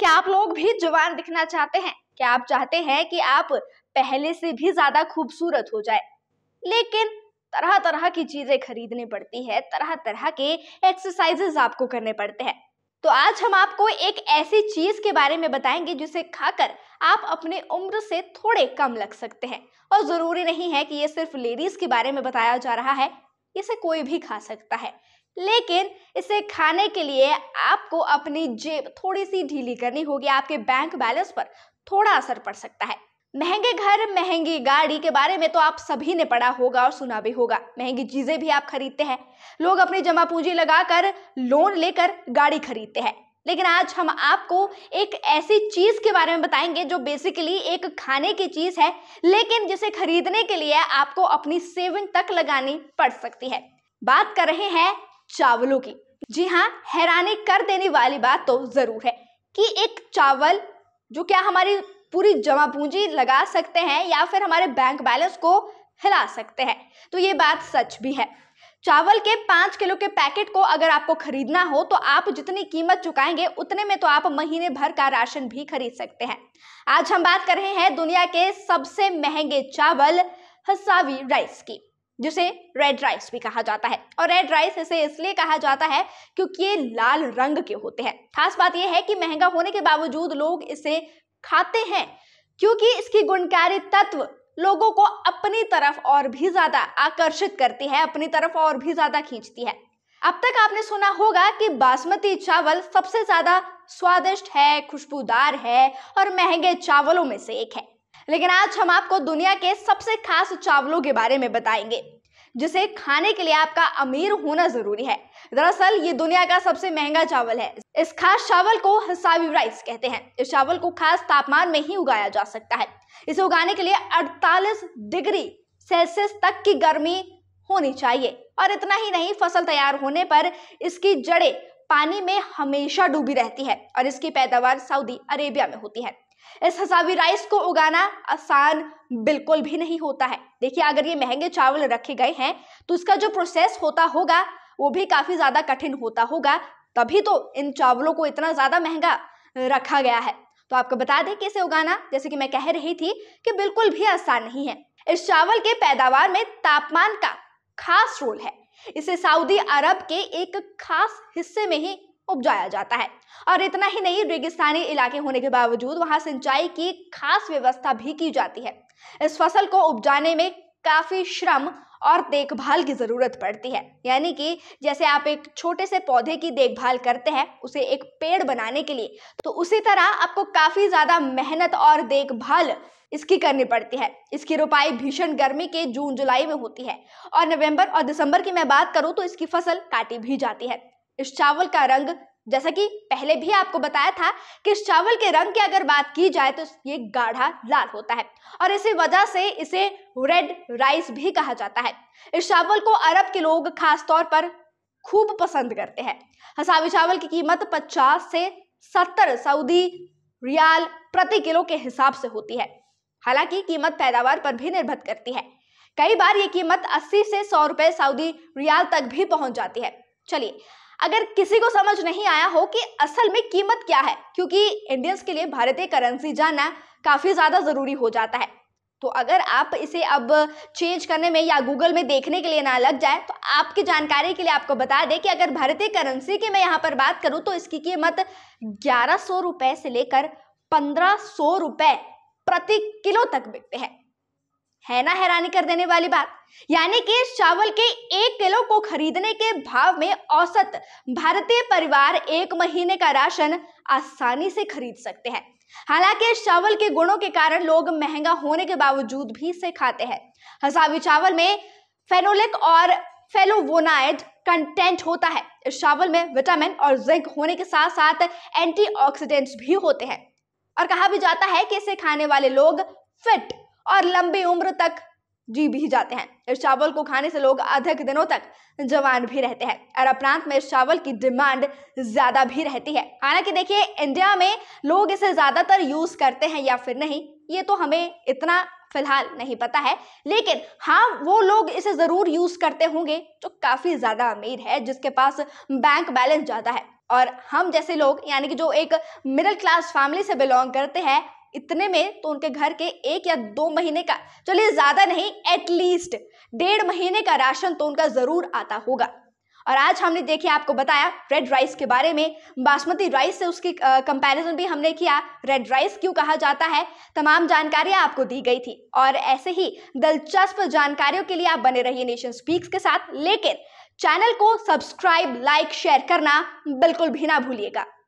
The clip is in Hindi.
क्या आप लोग भी जवान दिखना चाहते हैं क्या आप चाहते हैं कि आप पहले से भी ज्यादा खूबसूरत हो जाए लेकिन तरह तरह की चीजें खरीदनी पड़ती है तरह तरह के एक्सरसाइजेस आपको करने पड़ते हैं तो आज हम आपको एक ऐसी चीज के बारे में बताएंगे जिसे खाकर आप अपने उम्र से थोड़े कम लग सकते हैं और जरूरी नहीं है कि ये सिर्फ लेडीज के बारे में बताया जा रहा है इसे कोई भी खा सकता है लेकिन इसे खाने के लिए आपको अपनी जेब थोड़ी सी ढीली करनी होगी आपके बैंक बैलेंस पर थोड़ा असर पड़ सकता है महंगे घर महंगी गाड़ी के बारे में तो आप सभी ने पढ़ा होगा और सुना भी होगा महंगी चीजें भी आप खरीदते हैं लोग अपनी जमा पूंजी लगाकर लोन लेकर गाड़ी खरीदते हैं लेकिन आज हम आपको एक ऐसी चीज के बारे में बताएंगे जो बेसिकली एक खाने की चीज है लेकिन जिसे खरीदने के लिए आपको अपनी सेविंग तक लगानी पड़ सकती है बात कर रहे हैं चावलों की जी हाँ हैरानी कर देने वाली बात तो ज़रूर है कि एक चावल जो क्या हमारी पूरी जमा पूंजी लगा सकते हैं या फिर हमारे बैंक बैलेंस को हिला सकते हैं तो ये बात सच भी है चावल के पाँच किलो के पैकेट को अगर आपको खरीदना हो तो आप जितनी कीमत चुकाएंगे उतने में तो आप महीने भर का राशन भी खरीद सकते हैं आज हम बात कर रहे हैं दुनिया के सबसे महंगे चावल हसावी राइस की जिसे रेड राइस भी कहा जाता है और रेड राइस इसे इसलिए कहा जाता है क्योंकि ये लाल रंग के होते हैं खास बात यह है कि महंगा होने के बावजूद लोग इसे खाते हैं क्योंकि इसकी गुणकारी तत्व लोगों को अपनी तरफ और भी ज्यादा आकर्षित करती है अपनी तरफ और भी ज्यादा खींचती है अब तक आपने सुना होगा कि बासमती चावल सबसे ज्यादा स्वादिष्ट है खुशबूदार है और महंगे चावलों में से एक है लेकिन आज हम आपको दुनिया के सबसे खास चावलों के बारे में बताएंगे जिसे खाने के लिए आपका अमीर होना जरूरी है दरअसल ये दुनिया का सबसे महंगा चावल है इस खास चावल को हसावी राइस कहते हैं इस चावल को खास तापमान में ही उगाया जा सकता है इसे उगाने के लिए 48 डिग्री सेल्सियस तक की गर्मी होनी चाहिए और इतना ही नहीं फसल तैयार होने पर इसकी जड़ें पानी में हमेशा डूबी रहती है और इसकी पैदावार सऊदी अरेबिया में होती है इस हसावी राइस को उगाना आसान बिल्कुल भी नहीं होता है देखिए अगर ये महंगे चावल रखे गए हैं तो इसका जो प्रोसेस होता होगा वो भी काफी ज्यादा कठिन होता होगा तभी तो इन चावलों को इतना ज्यादा महंगा रखा गया है तो आपको बता दें कैसे उगाना जैसे कि मैं कह रही थी कि बिल्कुल भी आसान नहीं है इस चावल के पैदावार में तापमान का खास रोल है इसे सऊदी अरब के एक खास हिस्से में ही उपजाया जाता है और इतना ही नहीं रेगिस्तानी इलाके होने के बावजूद वहां सिंचाई की खास व्यवस्था भी की जाती है इस फसल को उपजाने में काफ़ी श्रम और देखभाल की ज़रूरत पड़ती है यानी कि जैसे आप एक छोटे से पौधे की देखभाल करते हैं उसे एक पेड़ बनाने के लिए तो उसी तरह आपको काफ़ी ज़्यादा मेहनत और देखभाल इसकी करनी पड़ती है इसकी रोपाई भीषण गर्मी के जून जुलाई में होती है और नवंबर और दिसंबर की मैं बात करूँ तो इसकी फसल काटी भी जाती है इस चावल का रंग जैसा कि पहले भी आपको बताया था कि इस चावल के रंग की अगर बात की जाए तो ये गाढ़ा लाल होता है और इसी वजह से इसे रेड राइस भी कहा जाता है इस चावल को अरब के लोग खास तौर पर खूब पसंद करते हैं हसावी चावल की कीमत 50 से 70 सऊदी रियाल प्रति किलो के हिसाब से होती है हालांकि कीमत पैदावार पर भी निर्भर करती है कई बार ये कीमत अस्सी से सौ रुपए सऊदी रियाल तक भी पहुंच जाती है चलिए अगर किसी को समझ नहीं आया हो कि असल में कीमत क्या है क्योंकि इंडियंस के लिए भारतीय करेंसी जानना काफ़ी ज़्यादा ज़रूरी हो जाता है तो अगर आप इसे अब चेंज करने में या गूगल में देखने के लिए ना लग जाए तो आपकी जानकारी के लिए आपको बता दें कि अगर भारतीय करेंसी की मैं यहाँ पर बात करूँ तो इसकी कीमत ग्यारह सौ रुपये से लेकर पंद्रह सौ रुपये प्रति किलो तक बिकते हैं है ना हैरानी कर देने वाली बात यानी कि चावल के एक किलो को खरीदने के भाव में औसत भारतीय परिवार एक महीने का राशन आसानी से खरीद सकते हैं हालांकि चावल के गुणों के कारण लोग महंगा होने के बावजूद भी इसे खाते हैं हसावी चावल में फेनोलिक और फेलोवोनाइड कंटेंट होता है इस चावल में विटामिन और जिंक होने के साथ साथ एंटीऑक्सीडेंट्स भी होते हैं और कहा भी जाता है कि इसे खाने वाले लोग फिट और लंबी उम्र तक जी भी जाते हैं इस चावल को खाने से लोग अधिक दिनों तक जवान भी रहते हैं अरब प्रांत में इस चावल की डिमांड ज्यादा भी रहती है हालांकि देखिए इंडिया में लोग इसे ज्यादातर यूज करते हैं या फिर नहीं ये तो हमें इतना फिलहाल नहीं पता है लेकिन हाँ वो लोग इसे ज़रूर यूज़ करते होंगे जो काफ़ी ज़्यादा अमीर है जिसके पास बैंक बैलेंस ज़्यादा है और हम जैसे लोग यानी कि जो एक मिडिल क्लास फैमिली से बिलोंग करते हैं इतने में तो उनके घर के एक या दो महीने का चलिए ज्यादा नहीं एटलीस्ट डेढ़ महीने का राशन तो उनका जरूर आता होगा और आज हमने देखिए आपको बताया रेड राइस के बारे में बासमती राइस से उसकी कंपैरिजन भी हमने किया रेड राइस क्यों कहा जाता है तमाम जानकारियां आपको दी गई थी और ऐसे ही दिलचस्प जानकारियों के लिए आप बने रहिए नेशन स्पीक्स के साथ लेकिन चैनल को सब्सक्राइब लाइक शेयर करना बिल्कुल भी ना भूलिएगा